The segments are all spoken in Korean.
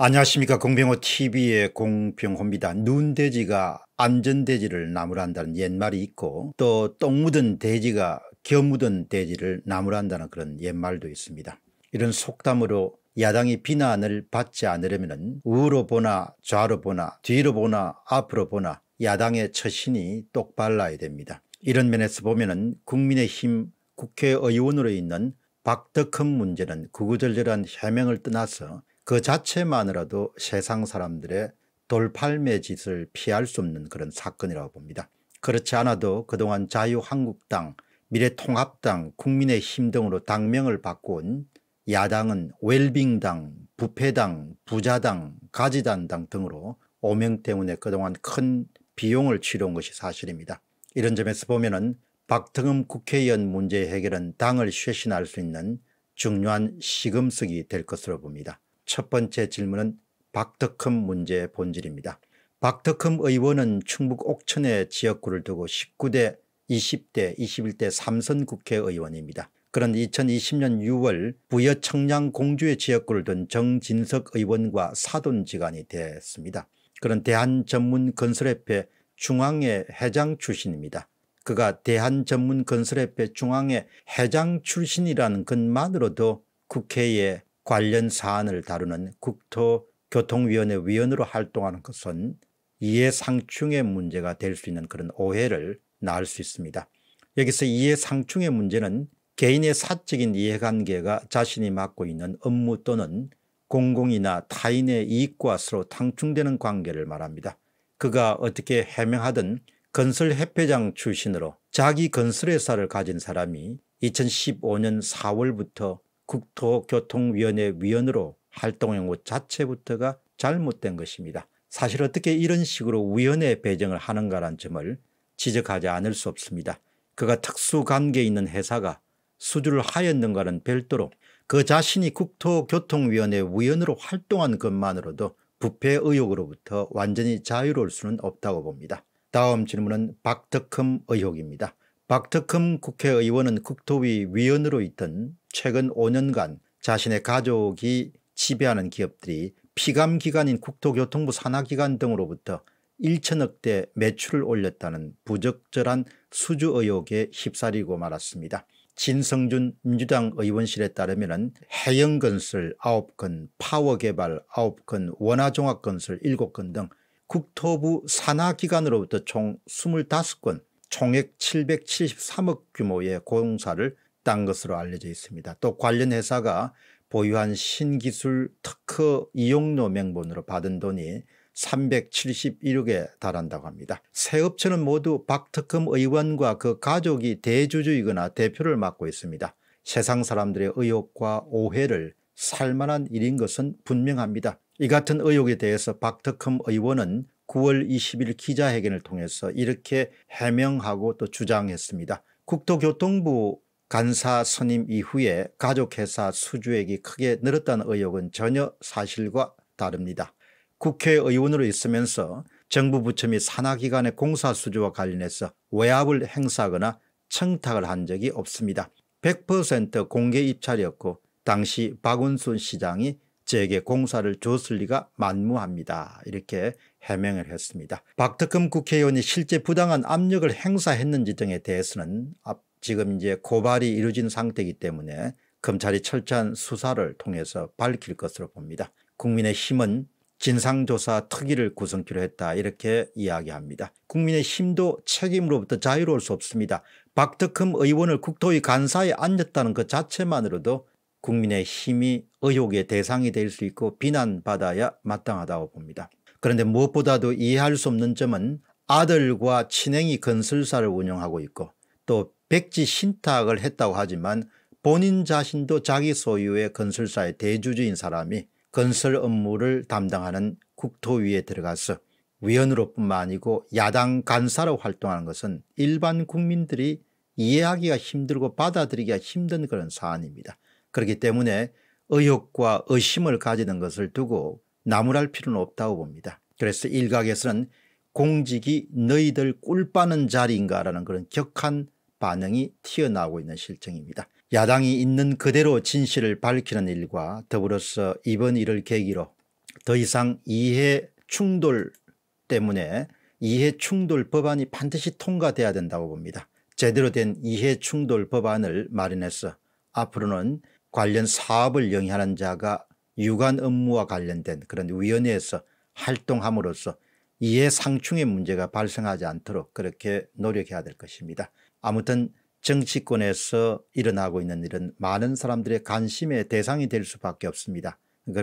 안녕하십니까 공병호TV의 공병호입니다. 눈돼지가 안전돼지를 나무란다는 옛말이 있고 또 똥 묻은 돼지가 겨 묻은 돼지를 나무란다는 그런 옛말도 있습니다. 이런 속담으로 야당이 비난을 받지 않으려면 우로 보나 좌로 보나 뒤로 보나 앞으로 보나 야당의 처신이 똑발라야 됩니다. 이런 면에서 보면 은 국민의힘 국회의원으로 있는 박덕흠 문제는 구구절절한 해명을 떠나서 그 자체만으로도 세상 사람들의 돌팔매 짓을 피할 수 없는 그런 사건이라고 봅니다. 그렇지 않아도 그동안 자유한국당, 미래통합당, 국민의힘 등으로 당명을 바꾼 야당은 웰빙당, 부패당, 부자당, 가지단당 등으로 오명 때문에 그동안 큰 비용을 치러온 것이 사실입니다. 이런 점에서 보면 은박등음 국회의원 문제 해결은 당을 쇄신할 수 있는 중요한 시금석이 될 것으로 봅니다. 첫 번째 질문은 박덕흠 문제의 본질입니다. 박덕흠 의원은 충북 옥천의 지역구를 두고 19대 20대 21대 3선 국회의원입니다. 그런 2020년 6월 부여 청량 공주의 지역구를 둔 정진석 의원과 사돈지간이 됐습니다. 그런 대한전문건설협회 중앙의 회장 출신입니다. 그가 대한전문건설협회 중앙의 회장 출신이라는 것만으로도 국회에 관련 사안을 다루는 국토교통위원회 위원으로 활동하는 것은 이해상충의 문제가 될 수 있는 그런 오해를 낳을 수 있습니다. 여기서 이해상충의 문제는 개인의 사적인 이해관계가 자신이 맡고 있는 업무 또는 공공이나 타인의 이익과 서로 탕충되는 관계를 말합니다. 그가 어떻게 해명하든 건설 협회장 출신으로 자기 건설회사를 가진 사람이 2015년 4월부터 국토교통위원회 위원으로 활동한 것 자체부터가 잘못된 것입니다. 사실 어떻게 이런 식으로 위원회 배정을 하는가란 점을 지적하지 않을 수 없습니다. 그가 특수관계에 있는 회사가 수주를 하였는가는 별도로 그 자신이 국토교통위원회 위원으로 활동한 것만으로도 부패 의혹으로부터 완전히 자유로울 수는 없다고 봅니다. 다음 질문은 박덕흠 의혹입니다. 박특흠 국회의원은 국토위 위원으로 있던 최근 5년간 자신의 가족이 지배하는 기업들이 피감기관인 국토교통부 산하기관 등으로부터 1천억대 매출을 올렸다는 부적절한 수주 의혹에 휩싸리고 말았습니다. 진성준 민주당 의원실에 따르면 해영건설 9건, 파워개발 9건, 원화종합건설 7건 등 국토부 산하기관으로부터 총 25건 총액 773억 규모의 공사를 딴 것으로 알려져 있습니다. 또 관련 회사가 보유한 신기술 특허 이용료 명분으로 받은 돈이 371억에 달한다고 합니다. 세 업체는 모두 박특검 의원과 그 가족이 대주주이거나 대표를 맡고 있습니다. 세상 사람들의 의혹과 오해를 살만한 일인 것은 분명합니다. 이 같은 의혹에 대해서 박특검 의원은 9월 20일 기자회견을 통해서 이렇게 해명하고 또 주장했습니다. 국토교통부 간사 선임 이후에 가족회사 수주액이 크게 늘었다는 의혹은 전혀 사실과 다릅니다. 국회의원으로 있으면서 정부 부처 및 산하기관의 공사 수주와 관련해서 외압을 행사하거나 청탁을 한 적이 없습니다. 100% 공개 입찰이었고 당시 박원순 시장이 제게 공사를 줬을 리가 만무합니다. 이렇게 해명을 했습니다. 박특흠 국회의원이 실제 부당한 압력을 행사했는지 등에 대해서는 지금 이제 고발이 이루어진 상태이기 때문에 검찰이 철저한 수사를 통해서 밝힐 것으로 봅니다. 국민의힘은 진상조사 특위를 구성키로 했다 이렇게 이야기합니다. 국민의힘도 책임으로부터 자유로울 수 없습니다. 박특흠 의원을 국토위 간사에 앉혔다는 것 자체만으로도 국민의힘이 의혹의 대상이 될 수 있고 비난받아야 마땅하다고 봅니다. 그런데 무엇보다도 이해할 수 없는 점은 아들과 친행이 건설사를 운영하고 있고 또 백지 신탁을 했다고 하지만 본인 자신도 자기 소유의 건설사의 대주주인 사람이 건설 업무를 담당하는 국토위에 들어가서 위원으로뿐만 아니고 야당 간사로 활동하는 것은 일반 국민들이 이해하기가 힘들고 받아들이기가 힘든 그런 사안입니다. 그렇기 때문에 의혹과 의심을 가지는 것을 두고 나무랄 필요는 없다고 봅니다. 그래서 일각에서는 공직이 너희들 꿀 빠는 자리인가라는 그런 격한 반응이 튀어나오고 있는 실정입니다. 야당이 있는 그대로 진실을 밝히는 일과 더불어서 이번 일을 계기로 더 이상 이해 충돌 때문에 이해 충돌 법안이 반드시 통과돼야 된다고 봅니다. 제대로 된 이해 충돌 법안을 마련해서 앞으로는 관련 사업을 영위하는 자가 유관 업무와 관련된 그런 위원회에서 활동함으로써 이해 상충의 문제가 발생하지 않도록 그렇게 노력해야 될 것입니다. 아무튼 정치권에서 일어나고 있는 일은 많은 사람들의 관심의 대상이 될 수밖에 없습니다.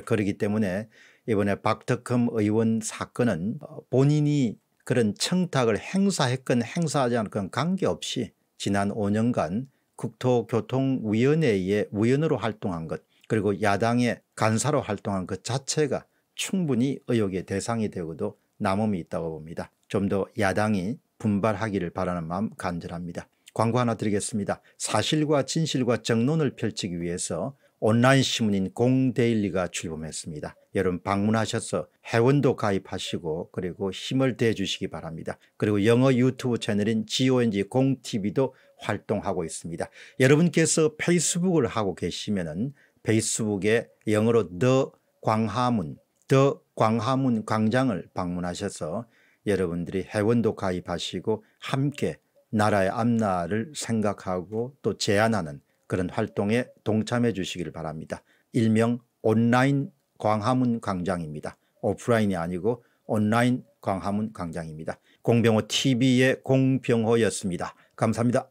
그렇기 때문에 이번에 박덕흠 의원 사건은 본인이 그런 청탁을 행사했건 행사하지 않건 관계없이 지난 5년간 국토교통위원회의 위원으로 활동한 것 그리고 야당의 간사로 활동한 것 자체가 충분히 의혹의 대상이 되고도 남음이 있다고 봅니다. 좀 더 야당이 분발하기를 바라는 마음 간절합니다. 광고 하나 드리겠습니다. 사실과 진실과 정론을 펼치기 위해서 온라인 신문인 공데일리가 출범했습니다. 여러분 방문하셔서 회원도 가입하시고 그리고 힘을 대주시기 바랍니다. 그리고 영어 유튜브 채널인 GONG 공TV도 활동하고 있습니다. 여러분께서 페이스북을 하고 계시면은 페이스북에 영어로 더 광화문 더 광화문 광장을 방문하셔서 여러분들이 회원도 가입하시고 함께 나라의 앞날을 생각하고 또 제안하는 그런 활동에 동참해 주시길 바랍니다. 일명 온라인 광화문 광장입니다. 오프라인이 아니고 온라인 광화문 광장입니다. 공병호 TV의 공병호였습니다. 감사합니다.